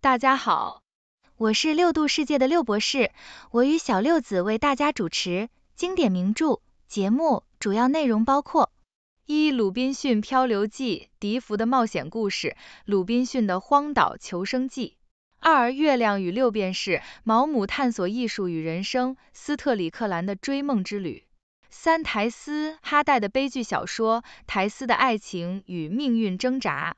大家好，我是六度世界的六博士，我与小六子为大家主持经典名著节目，主要内容包括：一、鲁滨逊漂流记、笛福的冒险故事、鲁滨逊的荒岛求生记；二、月亮与六便士、毛姆探索艺术与人生、斯特里克兰的追梦之旅；三、苔斯哈代的悲剧小说、苔斯的爱情与命运挣扎。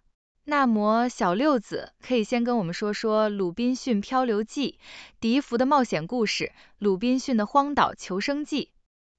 那摩小六子，可以先跟我们说说《鲁滨逊漂流记》、笛福的冒险故事《鲁滨逊的荒岛求生记》。《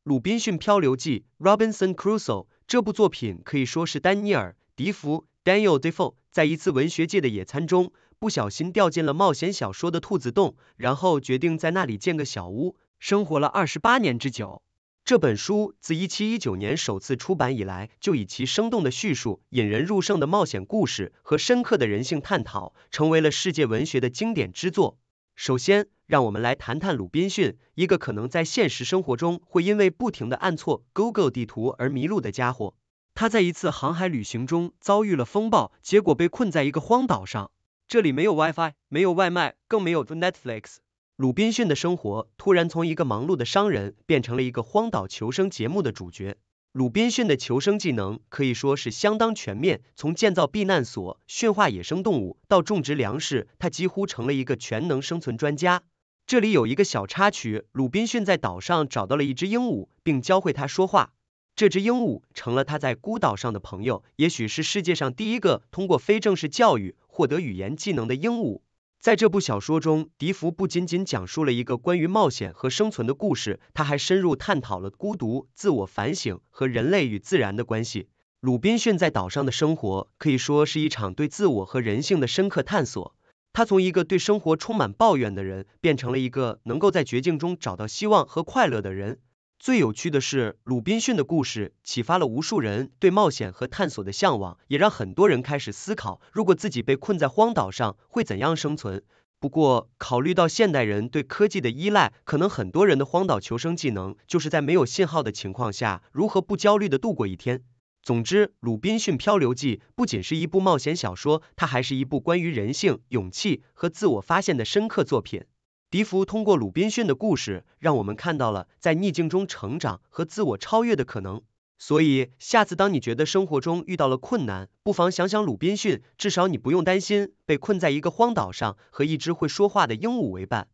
鲁滨逊漂流记》Robinson Crusoe 这部作品可以说是丹尼尔·笛福 Daniel Defoe 在一次文学界的野餐中不小心掉进了冒险小说的兔子洞，然后决定在那里建个小屋，生活了二十八年之久。这本书自一七一九年首次出版以来，就以其生动的叙述、引人入胜的冒险故事和深刻的人性探讨，成为了世界文学的经典之作。首先，让我们来谈谈鲁滨逊，一个可能在现实生活中会因为不停的按错 Google 地图而迷路的家伙。他在一次航海旅行中遭遇了风暴，结果被困在一个荒岛上，这里没有 WiFi，没有外卖，更没有 Netflix。鲁滨逊的生活突然从一个忙碌的商人变成了一个荒岛求生节目的主角。鲁滨逊的求生技能可以说是相当全面，从建造避难所、驯化野生动物到种植粮食，他几乎成了一个全能生存专家。这里有一个小插曲，鲁滨逊在岛上找到了一只鹦鹉，并教会它说话。这只鹦鹉成了他在孤岛上的朋友，也许是世界上第一个通过非正式教育获得语言技能的鹦鹉。在这部小说中，笛福不仅仅讲述了一个关于冒险和生存的故事，他还深入探讨了孤独、自我反省和人类与自然的关系。鲁滨逊在岛上的生活可以说是一场对自我和人性的深刻探索。他从一个对生活充满抱怨的人，变成了一个能够在绝境中找到希望和快乐的人。最有趣的是，鲁滨逊的故事启发了无数人对冒险和探索的向往，也让很多人开始思考，如果自己被困在荒岛上会怎样生存。不过，考虑到现代人对科技的依赖，可能很多人的荒岛求生技能就是在没有信号的情况下，如何不焦虑的度过一天。总之，《鲁滨逊漂流记》不仅是一部冒险小说，它还是一部关于人性、勇气和自我发现的深刻作品。笛福通过鲁滨逊的故事，让我们看到了在逆境中成长和自我超越的可能。所以，下次当你觉得生活中遇到了困难，不妨想想鲁滨逊，至少你不用担心被困在一个荒岛上和一只会说话的鹦鹉为伴。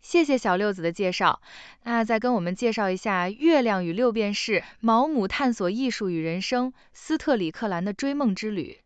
谢谢小六子的介绍，那再跟我们介绍一下《月亮与六便士》、《毛姆探索艺术与人生》、《斯特里克兰的追梦之旅》。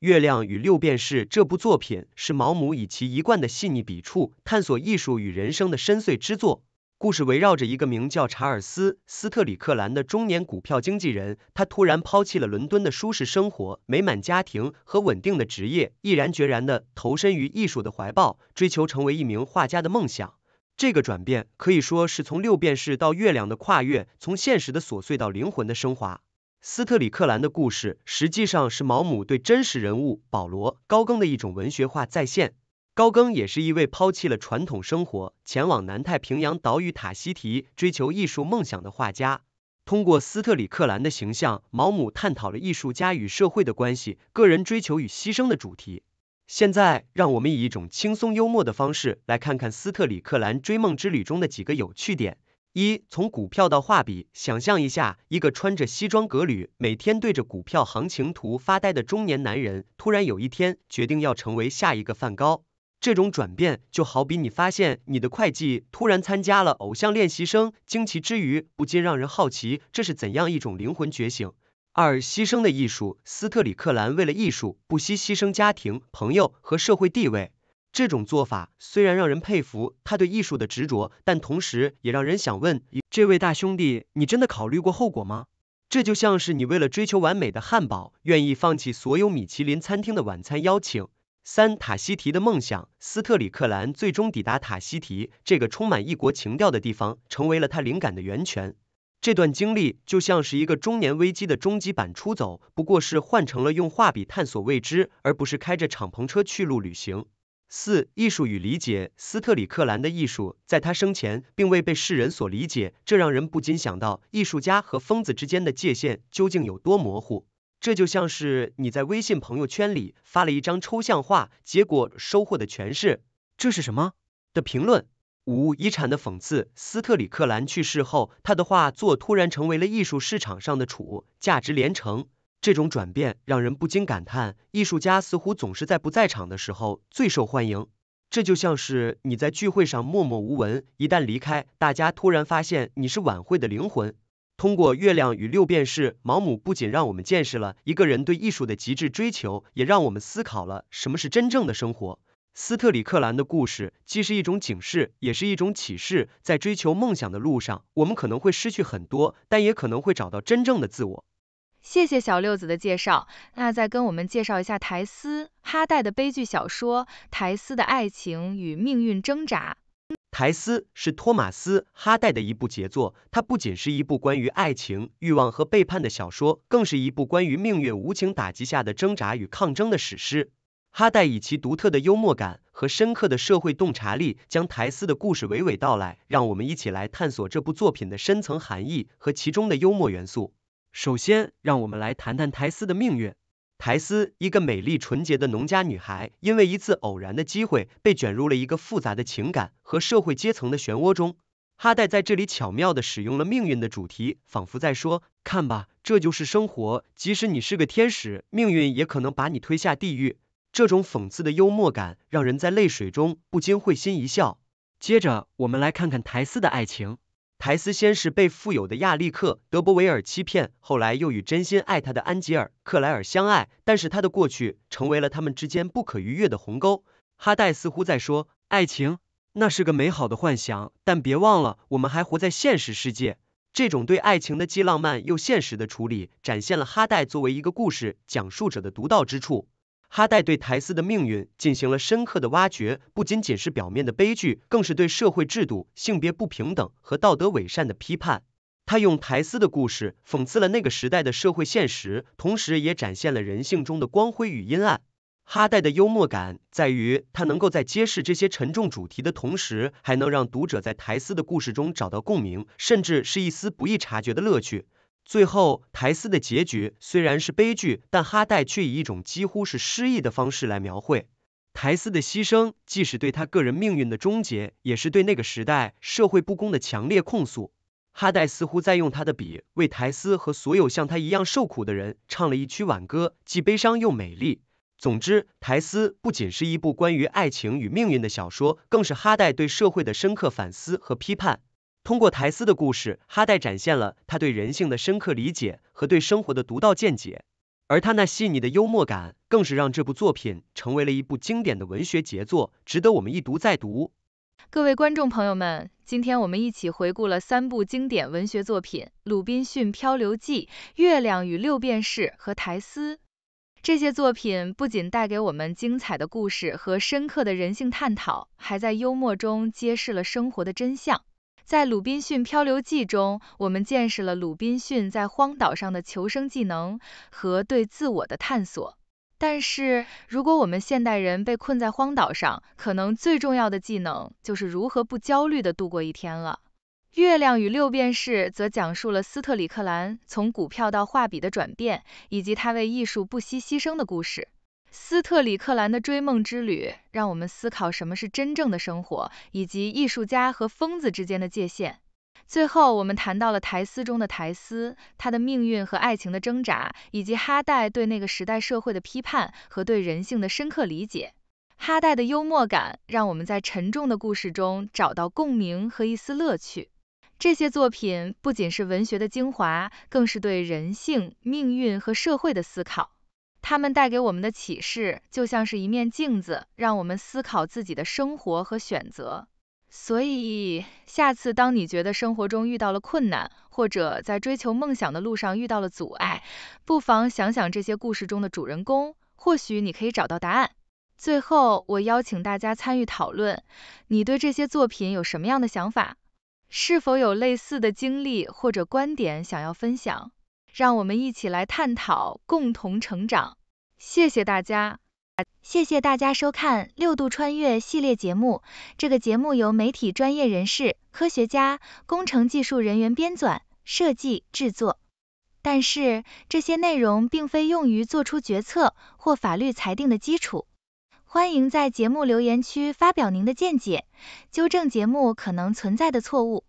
《月亮与六便士》这部作品是毛姆以其一贯的细腻笔触，探索艺术与人生的深邃之作。故事围绕着一个名叫查尔斯·斯特里克兰的中年股票经纪人，他突然抛弃了伦敦的舒适生活、美满家庭和稳定的职业，毅然决然地投身于艺术的怀抱，追求成为一名画家的梦想。这个转变可以说是从六便士到月亮的跨越，从现实的琐碎到灵魂的升华。斯特里克兰的故事实际上是毛姆对真实人物保罗高更的一种文学化再现。高更也是一位抛弃了传统生活，前往南太平洋岛屿塔希提追求艺术梦想的画家。通过斯特里克兰的形象，毛姆探讨了艺术家与社会的关系、个人追求与牺牲的主题。现在，让我们以一种轻松幽默的方式来看看斯特里克兰追梦之旅中的几个有趣点。一、从股票到画笔，想象一下一个穿着西装革履，每天对着股票行情图发呆的中年男人，突然有一天决定要成为下一个梵高。这种转变就好比你发现你的会计突然参加了偶像练习生，惊奇之余，不禁让人好奇这是怎样一种灵魂觉醒。二、牺牲的艺术，斯特里克兰为了艺术不惜牺牲家庭、朋友和社会地位。这种做法虽然让人佩服他对艺术的执着，但同时也让人想问：这位大兄弟，你真的考虑过后果吗？这就像是你为了追求完美的汉堡，愿意放弃所有米其林餐厅的晚餐邀请。三塔西提的梦想，斯特里克兰最终抵达塔西提这个充满异国情调的地方，成为了他灵感的源泉。这段经历就像是一个中年危机的终极版，出走不过是换成了用画笔探索未知，而不是开着敞篷车去路旅行。四、艺术与理解。斯特里克兰的艺术在他生前并未被世人所理解，这让人不禁想到艺术家和疯子之间的界限究竟有多模糊。这就像是你在微信朋友圈里发了一张抽象画，结果收获的全是“这是什么”的评论。五、遗产的讽刺。斯特里克兰去世后，他的画作突然成为了艺术市场上的宠，价值连城。这种转变让人不禁感叹，艺术家似乎总是在不在场的时候最受欢迎。这就像是你在聚会上默默无闻，一旦离开，大家突然发现你是晚会的灵魂。通过《月亮与六便士》，毛姆不仅让我们见识了一个人对艺术的极致追求，也让我们思考了什么是真正的生活。斯特里克兰的故事既是一种警示，也是一种启示。在追求梦想的路上，我们可能会失去很多，但也可能会找到真正的自我。谢谢小六子的介绍，那再跟我们介绍一下苔丝哈代的悲剧小说《苔丝的爱情与命运挣扎》。苔丝是托马斯哈代的一部杰作，它不仅是一部关于爱情、欲望和背叛的小说，更是一部关于命运无情打击下的挣扎与抗争的史诗。哈代以其独特的幽默感和深刻的社会洞察力，将苔丝的故事娓娓道来。让我们一起来探索这部作品的深层含义和其中的幽默元素。首先，让我们来谈谈苔丝的命运。苔丝，一个美丽纯洁的农家女孩，因为一次偶然的机会，被卷入了一个复杂的情感和社会阶层的漩涡中。哈代在这里巧妙地使用了命运的主题，仿佛在说，看吧，这就是生活，即使你是个天使，命运也可能把你推下地狱。这种讽刺的幽默感，让人在泪水中不禁会心一笑。接着，我们来看看苔丝的爱情。苔丝先是被富有的亚历克·德伯维尔欺骗，后来又与真心爱她的安吉尔·克莱尔相爱，但是他的过去成为了他们之间不可逾越的鸿沟。哈代似乎在说，爱情那是个美好的幻想，但别忘了，我们还活在现实世界。这种对爱情的既浪漫又现实的处理，展现了哈代作为一个故事讲述者的独到之处。哈代对苔丝的命运进行了深刻的挖掘，不仅仅是表面的悲剧，更是对社会制度、性别不平等和道德伪善的批判。他用苔丝的故事讽刺了那个时代的社会现实，同时也展现了人性中的光辉与阴暗。哈代的幽默感在于，他能够在揭示这些沉重主题的同时，还能让读者在苔丝的故事中找到共鸣，甚至是一丝不易察觉的乐趣。最后，苔丝的结局虽然是悲剧，但哈代却以一种几乎是诗意的方式来描绘苔丝的牺牲，既是对他个人命运的终结，也是对那个时代社会不公的强烈控诉。哈代似乎在用他的笔为苔丝和所有像他一样受苦的人唱了一曲挽歌，既悲伤又美丽。总之，《苔丝》不仅是一部关于爱情与命运的小说，更是哈代对社会的深刻反思和批判。通过苔丝的故事，哈代展现了他对人性的深刻理解和对生活的独到见解，而他那细腻的幽默感更是让这部作品成为了一部经典的文学杰作，值得我们一读再读。各位观众朋友们，今天我们一起回顾了三部经典文学作品《鲁滨逊漂流记》《月亮与六便士》和《苔丝》。这些作品不仅带给我们精彩的故事和深刻的人性探讨，还在幽默中揭示了生活的真相。在《鲁滨逊漂流记》中，我们见识了鲁滨逊在荒岛上的求生技能和对自我的探索。但是，如果我们现代人被困在荒岛上，可能最重要的技能就是如何不焦虑的度过一天了。《月亮与六便士》则讲述了斯特里克兰从股票到画笔的转变，以及他为艺术不惜牺牲的故事。斯特里克兰的追梦之旅让我们思考什么是真正的生活，以及艺术家和疯子之间的界限。最后，我们谈到了《苔丝》中的苔丝，他的命运和爱情的挣扎，以及哈代对那个时代社会的批判和对人性的深刻理解。哈代的幽默感让我们在沉重的故事中找到共鸣和一丝乐趣。这些作品不仅是文学的精华，更是对人性、命运和社会的思考。他们带给我们的启示，就像是一面镜子，让我们思考自己的生活和选择。所以，下次当你觉得生活中遇到了困难，或者在追求梦想的路上遇到了阻碍，不妨想想这些故事中的主人公，或许你可以找到答案。最后，我邀请大家参与讨论，你对这些作品有什么样的想法？是否有类似的经历或者观点想要分享？让我们一起来探讨，共同成长。谢谢大家，谢谢大家收看《六度穿越》系列节目。这个节目由媒体专业人士、科学家、工程技术人员编纂、设计、制作。但是这些内容并非用于做出决策或法律裁定的基础。欢迎在节目留言区发表您的见解，纠正节目可能存在的错误。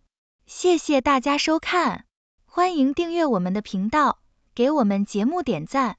谢谢大家收看。欢迎订阅我们的频道，给我们节目点赞。